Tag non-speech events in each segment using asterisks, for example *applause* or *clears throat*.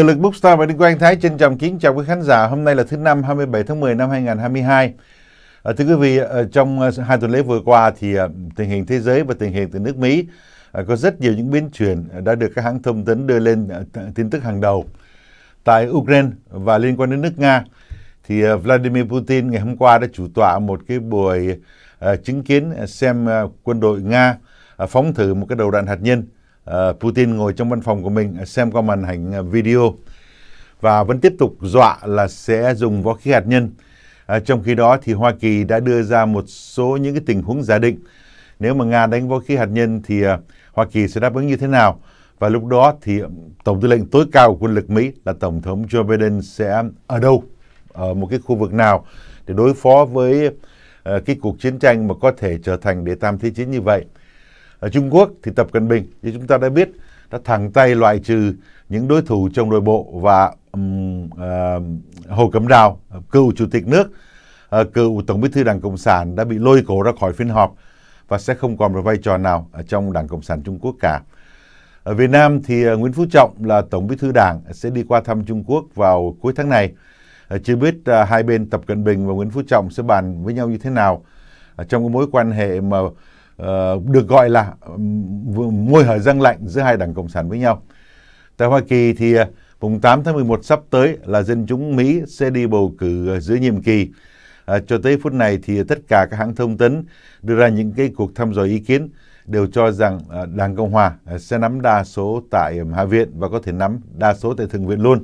Từ lực Bookstar và Đinh Quang Thái trân trọng kính chào quý khán giả. Hôm nay là thứ năm 27 tháng 10 năm 2022. À, ờ, thưa quý vị, ờ, trong ờ, hai tuần lễ vừa qua thì tình hình thế giới và tình hình từ nước Mỹ có rất nhiều những biến chuyển đã được các hãng thông tấn đưa lên tin tức hàng đầu. Tại Ukraine và liên quan đến nước Nga thì Vladimir Putin ngày hôm qua đã chủ tọa một cái buổi chứng kiến xem quân đội Nga phóng thử một cái đầu đạn hạt nhân Ờ, Putin ngồi trong văn phòng của mình ờ, xem qua màn hình ờ, video và vẫn tiếp tục dọa là sẽ dùng vũ khí hạt nhân. À, trong khi đó thì Hoa Kỳ đã đưa ra một số những cái tình huống giả định nếu mà Nga đánh vũ khí hạt nhân thì uh, Hoa Kỳ sẽ đáp ứng như thế nào và lúc đó thì tổng tư lệnh tối cao của quân lực Mỹ là tổng thống Joe Biden sẽ ở đâu ở một cái khu vực nào để đối phó với uh, cái cuộc chiến tranh mà có thể trở thành để tam thế chiến như vậy. Ở Trung Quốc thì Tập Cận Bình như chúng ta đã biết đã thẳng tay loại trừ những đối thủ trong nội bộ và um, uh, Hồ Cẩm Đào, cựu chủ tịch nước, uh, cựu tổng bí thư Đảng Cộng sản đã bị lôi cổ ra khỏi phiên họp và sẽ không còn một vai trò nào ở trong Đảng Cộng sản Trung Quốc cả. Ở Việt Nam thì ờ, Nguyễn Phú Trọng là Tổng Bí thư Đảng sẽ đi qua thăm Trung Quốc vào cuối tháng này. Chưa biết hai bên Tập Cận Bình và Nguyễn Phú Trọng sẽ bàn với nhau như thế nào trong cái mối quan hệ mà Ờ, được gọi là môi hở răng lạnh giữa hai đảng Cộng sản với nhau. Tại Hoa Kỳ thì vùng ờ, 8 tháng 11 sắp tới là dân chúng Mỹ sẽ đi bầu cử ờ, giữa nhiệm kỳ. À, cho tới phút này thì tất cả các hãng thông tấn đưa ra những cái cuộc thăm dò ý kiến đều cho rằng Đảng Cộng Hòa sẽ nắm đa số tại Hạ viện và có thể nắm đa số tại Thượng viện luôn.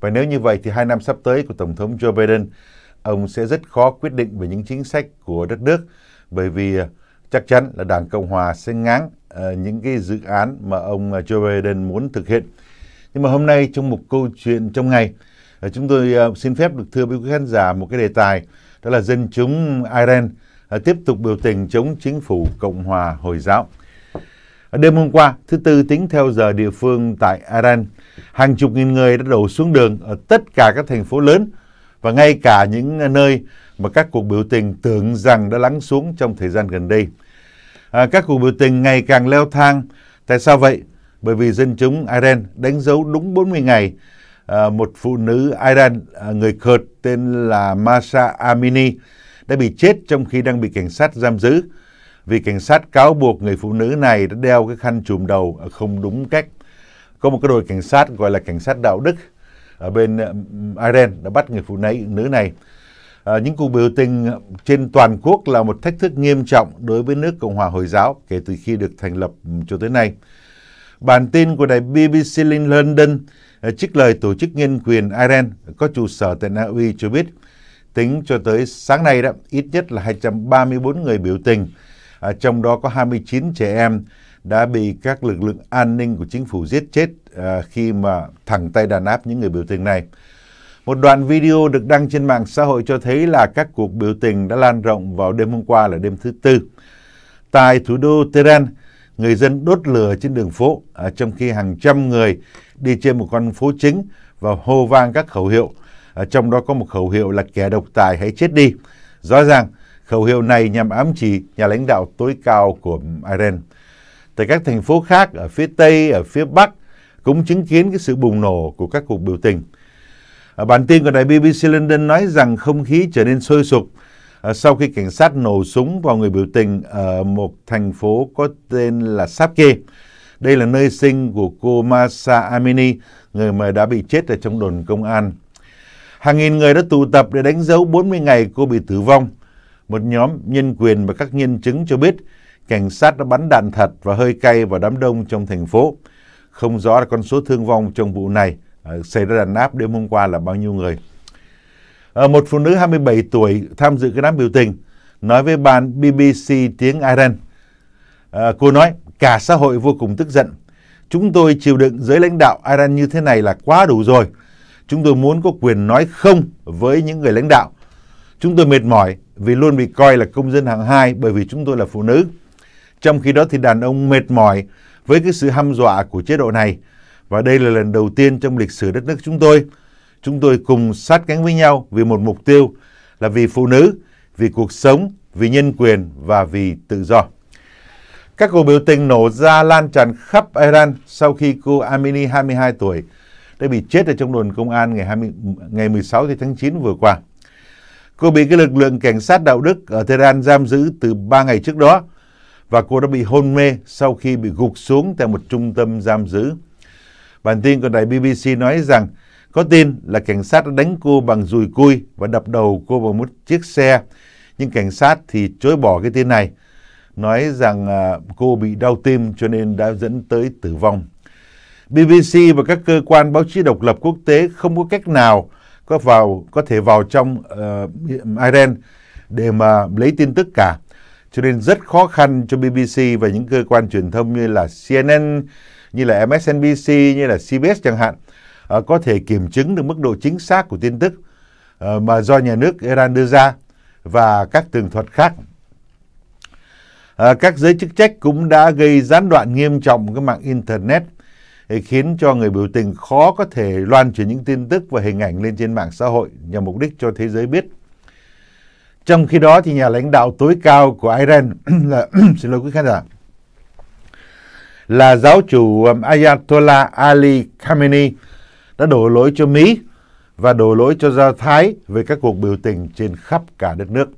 Và nếu như vậy thì hai năm sắp tới của Tổng thống Joe Biden, ông sẽ rất khó quyết định về những chính sách của đất nước bởi vì chắc chắn là Đảng Cộng Hòa sẽ ngáng uh, những cái dự án mà ông ờ, Joe Biden muốn thực hiện. Nhưng mà hôm nay trong một câu chuyện trong ngày, uh, chúng tôi uh, xin phép được thưa với quý khán giả một cái đề tài đó là dân chúng Iran uh, tiếp tục biểu tình chống chính phủ Cộng hòa Hồi giáo. Đêm hôm qua, thứ tư tính theo giờ địa phương tại Iran, hàng chục nghìn người đã đổ xuống đường ở tất cả các thành phố lớn và ngay cả những nơi mà các cuộc biểu tình tưởng rằng đã lắng xuống trong thời gian gần đây. À, các cuộc biểu tình ngày càng leo thang. Tại sao vậy? Bởi vì dân chúng Iran đánh dấu đúng 40 ngày à, một phụ nữ Iran à, người Kurd tên là Masa Amini đã bị chết trong khi đang bị cảnh sát giam giữ vì cảnh sát cáo buộc người phụ nữ này đã đeo cái khăn trùm đầu không đúng cách. Có một cái đội cảnh sát gọi là cảnh sát đạo đức ở bên Iran đã bắt người phụ nữ này Ờ, những cuộc biểu tình trên toàn quốc là một thách thức nghiêm trọng đối với nước Cộng hòa Hồi giáo kể từ khi được thành lập cho tới nay. Bản tin của đài BBC London ờ, trích lời tổ chức nhân quyền Iran có trụ sở tại Na Uy cho biết tính cho tới sáng nay đó ít nhất là 234 người biểu tình, ờ, trong đó có 29 trẻ em đã bị các lực lượng an ninh của chính phủ giết chết khi mà thẳng tay đàn áp những người biểu tình này. Một đoạn video được đăng trên mạng xã hội cho thấy là các cuộc biểu tình đã lan rộng vào đêm hôm qua là đêm thứ Tư. Tại thủ đô Tehran, người dân đốt lửa trên đường phố, à, trong khi hàng trăm người đi trên một con phố chính và hô vang các khẩu hiệu. À, trong đó có một khẩu hiệu là kẻ độc tài hãy chết đi. Rõ ràng, khẩu hiệu này nhằm ám chỉ nhà lãnh đạo tối cao của Iran. Tại các thành phố khác ở phía Tây, ở phía Bắc cũng chứng kiến cái sự bùng nổ của các cuộc biểu tình. Bản tin của đài BBC London nói rằng không khí trở nên sôi sục ờ, sau khi cảnh sát nổ súng vào người biểu tình ở một thành phố có tên là Sapke. Đây là nơi sinh của cô Masa Amini, người mà đã bị chết ở trong đồn công an. Hàng nghìn người đã tụ tập để đánh dấu 40 ngày cô bị tử vong. Một nhóm nhân quyền và các nhân chứng cho biết cảnh sát đã bắn đạn thật và hơi cay vào đám đông trong thành phố. Không rõ là con số thương vong trong vụ này Ờ, xảy ra đàn áp đêm hôm qua là bao nhiêu người. À, một phụ nữ 27 tuổi tham dự cái đám biểu tình nói với bàn BBC tiếng Ireland. À, cô nói cả xã hội vô cùng tức giận. Chúng tôi chịu đựng giới lãnh đạo Iran như thế này là quá đủ rồi. Chúng tôi muốn có quyền nói không với những người lãnh đạo. Chúng tôi mệt mỏi vì luôn bị coi là công dân hạng hai bởi vì chúng tôi là phụ nữ. Trong khi đó thì đàn ông mệt mỏi với cái sự hăm dọa của chế độ này và đây là lần đầu tiên trong lịch sử đất nước chúng tôi, chúng tôi cùng sát cánh với nhau vì một mục tiêu là vì phụ nữ, vì cuộc sống, vì nhân quyền và vì tự do. Các cuộc biểu tình nổ ra lan tràn khắp Iran sau khi cô Amini 22 tuổi đã bị chết ở trong đồn công an ngày 20, ngày 16 tháng 9 vừa qua. Cô bị cái lực lượng cảnh sát đạo đức ở Tehran giam giữ từ 3 ngày trước đó và cô đã bị hôn mê sau khi bị gục xuống tại một trung tâm giam giữ. Bản tin của đài BBC nói rằng có tin là cảnh sát đã đánh cô bằng dùi cui và đập đầu cô vào một chiếc xe. Nhưng cảnh sát thì chối bỏ cái tin này, nói rằng à, cô bị đau tim cho nên đã dẫn tới tử vong. BBC và các cơ quan báo chí độc lập quốc tế không có cách nào có vào có thể vào trong uh, Iran để mà lấy tin tức cả. Cho nên rất khó khăn cho BBC và những cơ quan truyền thông như là CNN, như là MSNBC, như là CBS chẳng hạn, ờ, có thể kiểm chứng được mức độ chính xác của tin tức ờ, mà do nhà nước Iran đưa ra và các tường thuật khác. Ờ, các giới chức trách cũng đã gây gián đoạn nghiêm trọng cái mạng Internet khiến cho người biểu tình khó có thể loan truyền những tin tức và hình ảnh lên trên mạng xã hội nhằm mục đích cho thế giới biết. Trong khi đó thì nhà lãnh đạo tối cao của Iran *clears throat* là *clears throat* xin lỗi quý khán giả là giáo chủ um, Ayatollah Ali Khamenei đã đổ lỗi cho Mỹ và đổ lỗi cho Do Thái về các cuộc biểu tình trên khắp cả đất nước.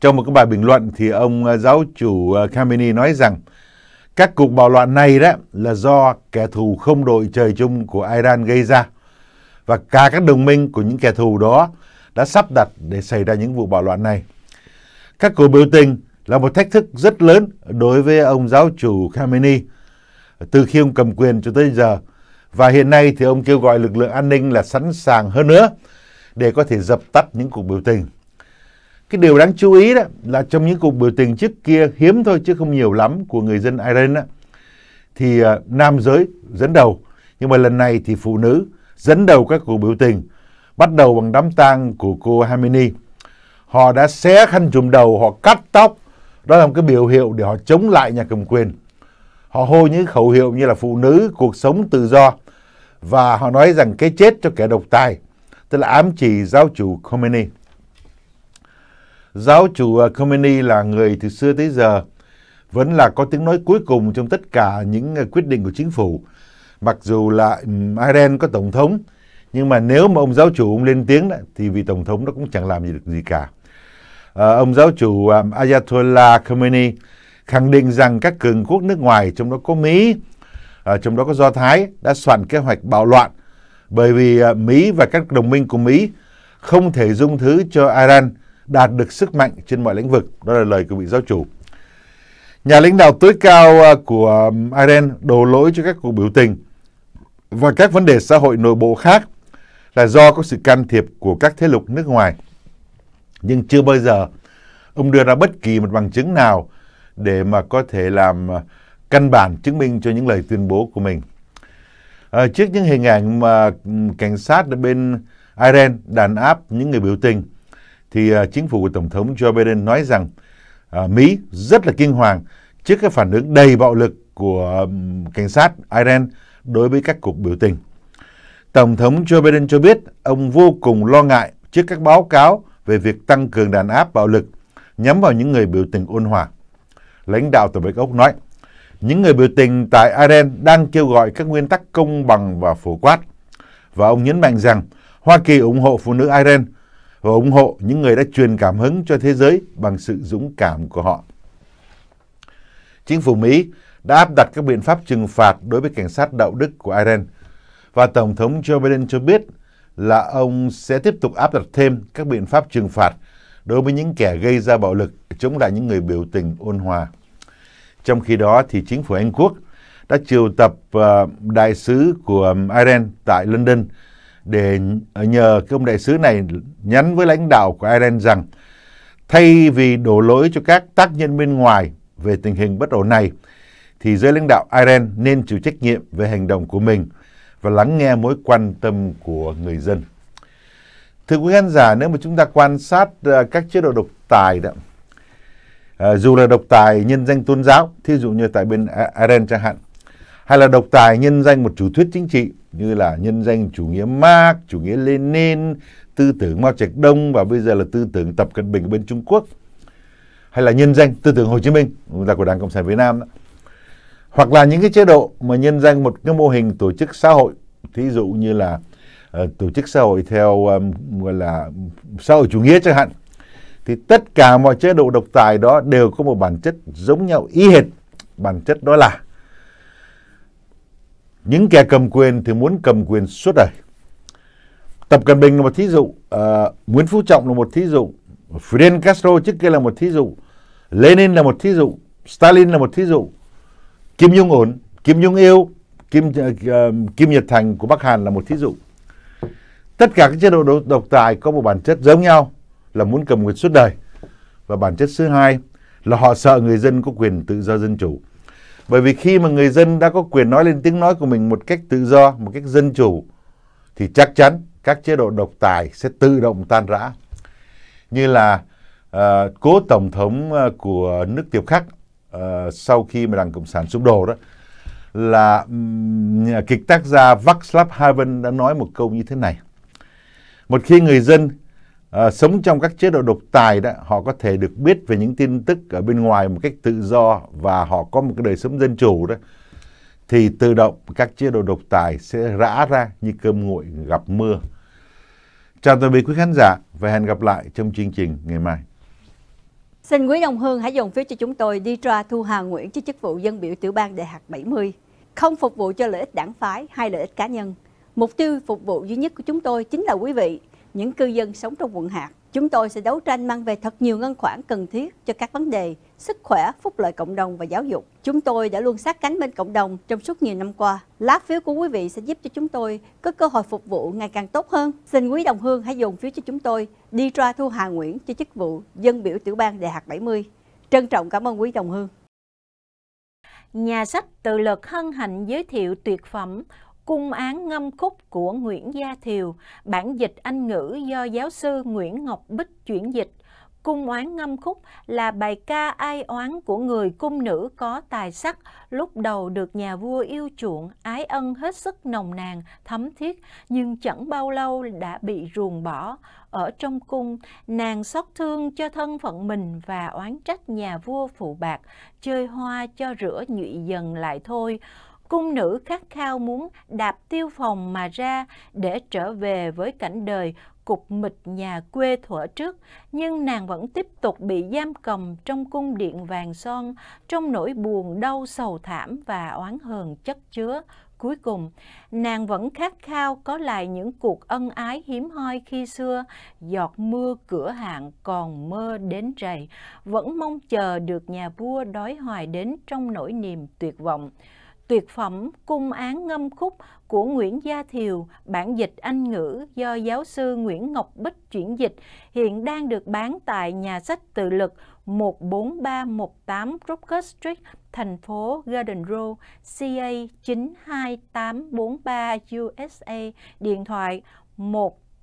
Trong một cái bài bình luận thì ông uh, giáo chủ uh, Khamenei nói rằng các cuộc bạo loạn này đó là do kẻ thù không đội trời chung của Iran gây ra và cả các đồng minh của những kẻ thù đó đã sắp đặt để xảy ra những vụ bạo loạn này. Các cuộc biểu tình là một thách thức rất lớn đối với ông giáo chủ Khamenei từ khi ông cầm quyền cho tới giờ. Và hiện nay thì ông kêu gọi lực lượng an ninh là sẵn sàng hơn nữa để có thể dập tắt những cuộc biểu tình. Cái điều đáng chú ý đó là trong những cuộc biểu tình trước kia hiếm thôi chứ không nhiều lắm của người dân Iran đó, thì uh, nam giới dẫn đầu. Nhưng mà lần này thì phụ nữ dẫn đầu các cuộc biểu tình bắt đầu bằng đám tang của cô Hamini. Họ đã xé khăn trùm đầu, họ cắt tóc, đó là một cái biểu hiệu để họ chống lại nhà cầm quyền. Họ hô những khẩu hiệu như là phụ nữ, cuộc sống tự do và họ nói rằng cái chết cho kẻ độc tài, tức là ám chỉ giáo chủ Khomeini. Giáo chủ à, Khomeini là người từ xưa tới giờ vẫn là có tiếng nói cuối cùng trong tất cả những à, quyết định của chính phủ. Mặc dù là ừ, Iran có tổng thống, nhưng mà nếu mà ông giáo chủ ông lên tiếng thì vị tổng thống nó cũng chẳng làm gì được gì cả. Ờ, ông giáo chủ um, Ayatollah Khomeini khẳng định rằng các cường quốc nước ngoài trong đó có Mỹ, ờ, trong đó có Do Thái đã soạn kế hoạch bạo loạn bởi vì ờ, Mỹ và các đồng minh của Mỹ không thể dung thứ cho Iran đạt được sức mạnh trên mọi lĩnh vực. Đó là lời của vị giáo chủ. Nhà lãnh đạo tối cao của um, Iran đổ lỗi cho các cuộc biểu tình và các vấn đề xã hội nội bộ khác là do có sự can thiệp của các thế lực nước ngoài. Nhưng chưa bao giờ ông đưa ra bất kỳ một bằng chứng nào để mà có thể làm à, căn bản chứng minh cho những lời tuyên bố của mình. À, trước những hình ảnh mà ừ, cảnh sát ở bên Iran đàn áp những người biểu tình, thì uh, chính phủ của Tổng thống Joe Biden nói rằng uh, Mỹ rất là kinh hoàng trước cái phản ứng đầy bạo lực của um, cảnh sát Iran đối với các cuộc biểu tình. Tổng thống Joe Biden cho biết ông vô cùng lo ngại trước các báo cáo về việc tăng cường đàn áp bạo lực nhắm vào những người biểu tình ôn hòa. Lãnh đạo Tòa Bạch Ốc nói, những người biểu tình tại Iran đang kêu gọi các nguyên tắc công bằng và phổ quát. Và ông nhấn mạnh rằng Hoa Kỳ ủng hộ phụ nữ Iran và ủng hộ những người đã truyền cảm hứng cho thế giới bằng sự dũng cảm của họ. Chính phủ Mỹ đã áp đặt các biện pháp trừng phạt đối với cảnh sát đạo đức của Iran và Tổng thống Joe Biden cho biết là ông sẽ tiếp tục áp đặt thêm các biện pháp trừng phạt đối với những kẻ gây ra bạo lực chống lại những người biểu tình ôn hòa. Trong khi đó thì chính phủ Anh Quốc đã triệu tập ờ, đại sứ của Iran tại London để ờ, nhờ cái ông đại sứ này nhắn với lãnh đạo của Iran rằng thay vì đổ lỗi cho các tác nhân bên ngoài về tình hình bất ổn này thì giới lãnh đạo Iran nên chịu trách nhiệm về hành động của mình – và lắng nghe mối quan tâm của người dân. Thưa quý khán giả, nếu mà chúng ta quan sát à, các chế độ độc tài đó, à, dù là độc tài nhân danh tôn giáo, thí dụ như tại bên Iran chẳng hạn, hay là độc tài nhân danh một chủ thuyết chính trị như là nhân danh chủ nghĩa Marx, chủ nghĩa Lenin, tư tưởng Mao Trạch Đông và bây giờ là tư tưởng Tập Cận Bình bên Trung Quốc, hay là nhân danh tư tưởng Hồ Chí Minh, là của Đảng Cộng sản Việt Nam đó hoặc là những cái chế độ mà nhân danh một cái mô hình tổ chức xã hội thí dụ như là uh, tổ chức xã hội theo um, gọi là xã hội chủ nghĩa chẳng hạn thì tất cả mọi chế độ độc tài đó đều có một bản chất giống nhau y hệt bản chất đó là những kẻ cầm quyền thì muốn cầm quyền suốt đời Tập Cận Bình là một thí dụ, uh, Nguyễn Phú Trọng là một thí dụ, Fidel Castro trước kia là một thí dụ, Lenin là một thí dụ, Stalin là một thí dụ, Kim Jong Un, Kim Jong Il, Kim uh, Kim Nhật Thành của Bắc Hàn là một thí dụ. Tất cả các chế độ độc tài có một bản chất giống nhau là muốn cầm quyền suốt đời. Và bản chất thứ hai là họ sợ người dân có quyền tự do dân chủ. Bởi vì khi mà người dân đã có quyền nói lên tiếng nói của mình một cách tự do, một cách dân chủ thì chắc chắn các chế độ độc tài sẽ tự động tan rã. Như là uh, cố tổng thống của nước Tiểu Khắc Ờ, sau khi mà Đảng Cộng sản sụp đổ đó là nhà kịch tác gia Václav Havel đã nói một câu như thế này. Một khi người dân uh, sống trong các chế độ độc tài đó, họ có thể được biết về những tin tức ở bên ngoài một cách tự do và họ có một cái đời sống dân chủ đó thì tự động các chế độ độc tài sẽ rã ra như cơm nguội gặp mưa. Chào tạm biệt quý khán giả và hẹn gặp lại trong chương trình ngày mai. Xin quý ông Hương hãy dùng phiếu cho chúng tôi đi ra Thu Hà Nguyễn cho chức vụ dân biểu tiểu bang đại hạt 70. Không phục vụ cho lợi ích đảng phái hay lợi ích cá nhân. Mục tiêu phục vụ duy nhất của chúng tôi chính là quý vị, những cư dân sống trong quận hạt. Chúng tôi sẽ đấu tranh mang về thật nhiều ngân khoản cần thiết cho các vấn đề sức khỏe, phúc lợi cộng đồng và giáo dục. Chúng tôi đã luôn sát cánh bên cộng đồng trong suốt nhiều năm qua. Lá phiếu của quý vị sẽ giúp cho chúng tôi có cơ hội phục vụ ngày càng tốt hơn. Xin quý đồng hương hãy dùng phiếu cho chúng tôi đi ra Thu Hà Nguyễn cho chức vụ dân biểu tiểu bang Đại học 70. Trân trọng cảm ơn quý đồng hương. Nhà sách Tự lực hân hạnh giới thiệu tuyệt phẩm Cung án ngâm khúc của Nguyễn Gia Thiều, bản dịch Anh ngữ do giáo sư Nguyễn Ngọc Bích chuyển dịch Cung oán ngâm khúc là bài ca ai oán của người cung nữ có tài sắc, lúc đầu được nhà vua yêu chuộng, ái ân hết sức nồng nàn, thấm thiết, nhưng chẳng bao lâu đã bị ruồng bỏ. Ở trong cung, nàng xót thương cho thân phận mình và oán trách nhà vua phụ bạc, chơi hoa cho rửa nhụy dần lại thôi cung nữ khát khao muốn đạp tiêu phòng mà ra để trở về với cảnh đời cục mịch nhà quê thuở trước, nhưng nàng vẫn tiếp tục bị giam cầm trong cung điện vàng son, trong nỗi buồn đau sầu thảm và oán hờn chất chứa. Cuối cùng, nàng vẫn khát khao có lại những cuộc ân ái hiếm hoi khi xưa, giọt mưa cửa hạng còn mơ đến rầy, vẫn mong chờ được nhà vua đói hoài đến trong nỗi niềm tuyệt vọng tuyệt phẩm Cung án ngâm khúc của Nguyễn Gia Thiều, bản dịch Anh ngữ do giáo sư Nguyễn Ngọc Bích chuyển dịch, hiện đang được bán tại nhà sách tự lực 14318 Rocker Street, thành phố Garden Grove CA 92843 USA, điện thoại 1